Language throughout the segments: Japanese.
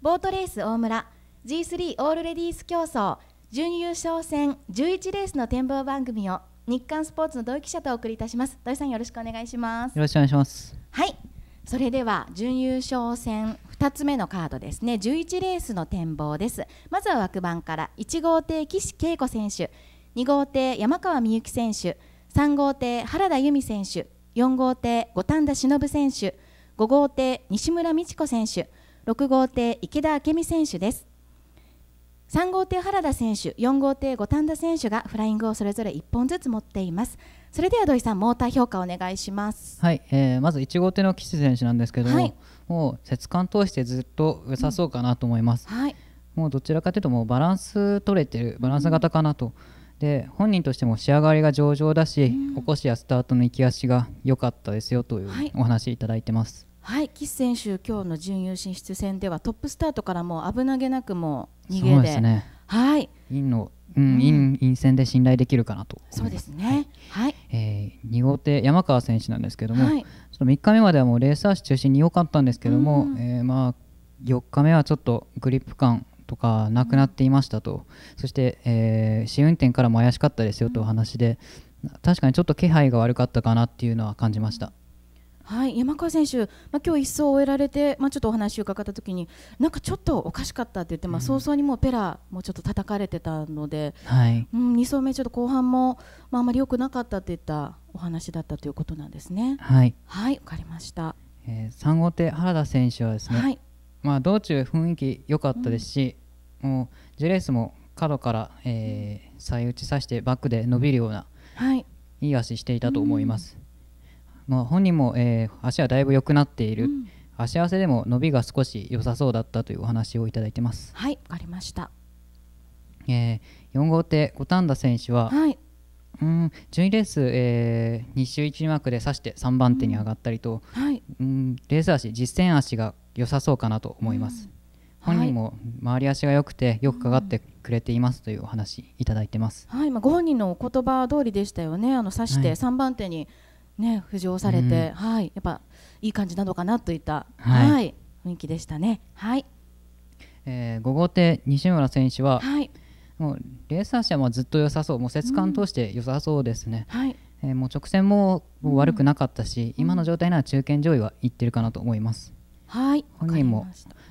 ボートレース大村 G3 オールレディース競争準優勝戦11レースの展望番組を日刊スポーツの同記者とお送りいたします土井さんよろしくお願いしますよろしくお願いしますはいそれでは準優勝戦2つ目のカードですね11レースの展望ですまずは枠番から1号艇岸恵子選手2号艇山川美幸選手3号艇原田由美選手4号艇五反田忍選手5号艇西村美智子選手6号艇池田明美選手です3号艇原田選手4号艇五反田選手がフライングをそれぞれ1本ずつ持っていますそれでは土井さんモーター評価お願いしますはい、えー、まず1号艇の岸選手なんですけども、はい、もう節間通してずっと良さそうかなと思います、うん、はいもうどちらかというともうバランス取れてるバランス型かなと、うん、で本人としても仕上がりが上々だし、うん、起こしやスタートの行き足が良かったですよというお話いただいてます、はい、岸選手、今日の準優進出戦ではトップスタートからもう危なげなくもう逃げで、ですね、はい、インの、うん、インイン戦で信頼できるかなとそうですね。はい、えー、2号艇山川選手なんですけども、はい、その3日目まではもうレース足中心に良かったんですけども、うん、えー、まあ4日目はちょっとグリップ感とかなくなっていましたと、うん、そして、えー、試運転からも怪しかったですよとお話で、うん、確かにちょっと気配が悪かったかなっていうのは感じました。はい、山川選手、まあ、今日一走を終えられて、まあ、ちょっとお話を伺ったときになんかちょっとおかしかったって言って、まあ、早々にもうペラもちょっと叩かれてたので、はいうん、2走目、ちょっと後半も、まあ、あまり良くなかったっていったお話だったということなんですね。はい、はい、分かりました、えー、3号手、原田選手はですね、はいまあ、道中、雰囲気良かったですし、うん、もうジレースも角から、えー、再打ちさせてバックで伸びるような、はい、いい足していたと思います。うんまあ、本人も、えー、足はだいぶ良くなっている、うん、足合わせでも伸びが少し良さそうだったというお話をいただいてますはいわかりました、えー、4号艇五反田選手は、はい、うん順位レース、えー、2周1マークで指して3番手に上がったりと、うん、はい、うんレース足実践足が良さそうかなと思います、うん、本人も回り足が良くてよくかかってくれていますというお話いただいてます、はい、まあ、ご本人のお言葉通りでしたよねあの指して3番手に、はいね浮上されて、はいやっぱいい感じなのかなといった、はい雰囲気でしたね。はいえー、5号艇西村選手は、はい、もうレーサー車はずっと良さそう、もう節感通して良さそうですね。はいえー、もう直線も悪くなかったし、今の状態なら中堅上位はいってるかなと思います。はい本人も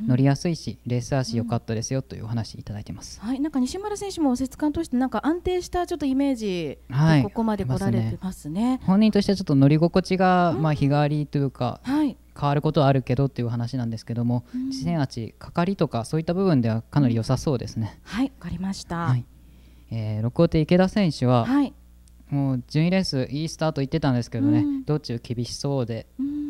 乗りやすいし、レース足良かったですよというお話いただいてます、はいなんか西村選手も節間としてなんか安定したちょっとイメージでここまで来られてますねはいすね、本人としてはちょっと乗り心地が、まあ日替わりというか、うん、はい変わることはあるけどっていう話なんですけども、うん、千八かかりとかそういった部分ではかなり良さそうですね。はい、わかりました。はい、えー、六王手池田選手は、はい、もう順位レースいいスタートいってたんですけどね、うん、道中厳しそうで、うん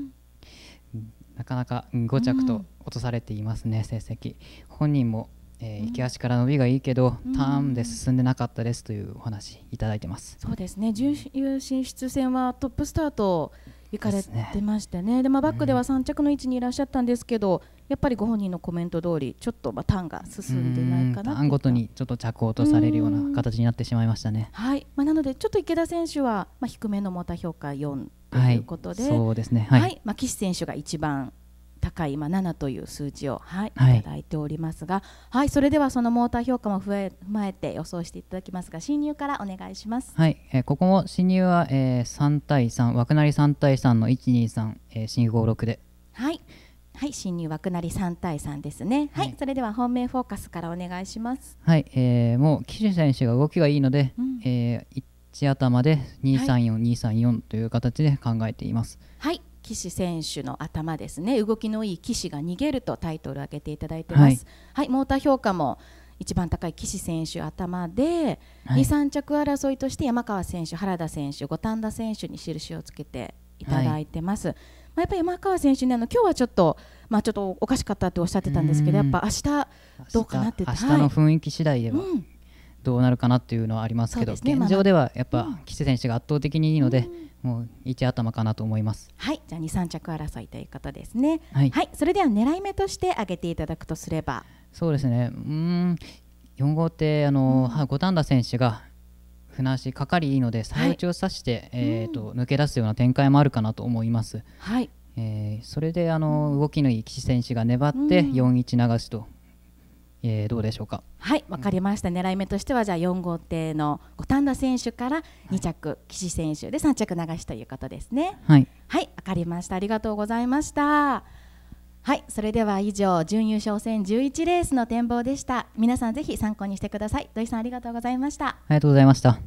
かなか5着と落とされていますね、うん、成績本人も、えー、行き足から伸びがいいけど、うん、ターンで進んでなかったですというお話いただいてます、そうですね準優進出戦はトップスタート行かれてましてねで、ね、まあ、バックでは3着の位置にいらっしゃったんですけど、うんやっぱりご本人のコメント通りちょっとまあ単が進んでないかな単ごとにちょっと着落とされるような形になってしまいましたね。はいまあ、なのでちょっと池田選手はまあ低めのモーター評価4ということで、はい、そうですね、はい、はい、まあ、岸選手が一番高い、まあ、7という数字を、はい、はい、ただいておりますが、はい、それではそのモーター評価も踏まえて予想していただきますが進入からお願いします、はいえー、ここも進入は、えー、3対3枠なり3対3の123、えー、新56ではい新入枠なり三対三ですね、はい、はい、それでは本命フォーカスからお願いしますはい、えー、もう岸選手が動きがいいので、うん、えー、1頭で二三四二三四という形で考えていますはい岸選手の頭ですね動きのいい岸が逃げるとタイトルを上げていただいてます、はい、はい、モーター評価も一番高い岸選手頭で、はい、着争いとして山川選手原田選手五反田選手に印をつけていただいてます。はい、まあ、やっぱり山川選手ねあの今日はちょっとまあちょっとおかしかったっておっしゃってたんですけど、やっぱ明日どうかなって明日明日の雰囲気次第では、どうなるかなっていうのはありますけど、ね、現状ではやっぱ岸選手が圧倒的にいいので、うん、もう一頭かなと思いますはいじゃあ23着争いということですね、はい、はい、それでは狙い目として挙げていただくとすればそうですねうん四号艇あの、う五反田選手が船足かかりいいので最内を刺して、はい、えーと、と抜け出すような展開もあるかなと思います。はい、えー、それであの動きのいい岸選手が粘って4-1流しと、えー、どうでしょうか。はいわかりました、狙い目としてはじゃあ4号艇の五反田選手から2着、はい、岸選手で3着流しということですね。はいわ、はい、かりましたありがとうございました。はいそれでは以上準優勝戦11レースの展望でした皆さんぜひ参考にしてください土井さんありがとうございましたありがとうございました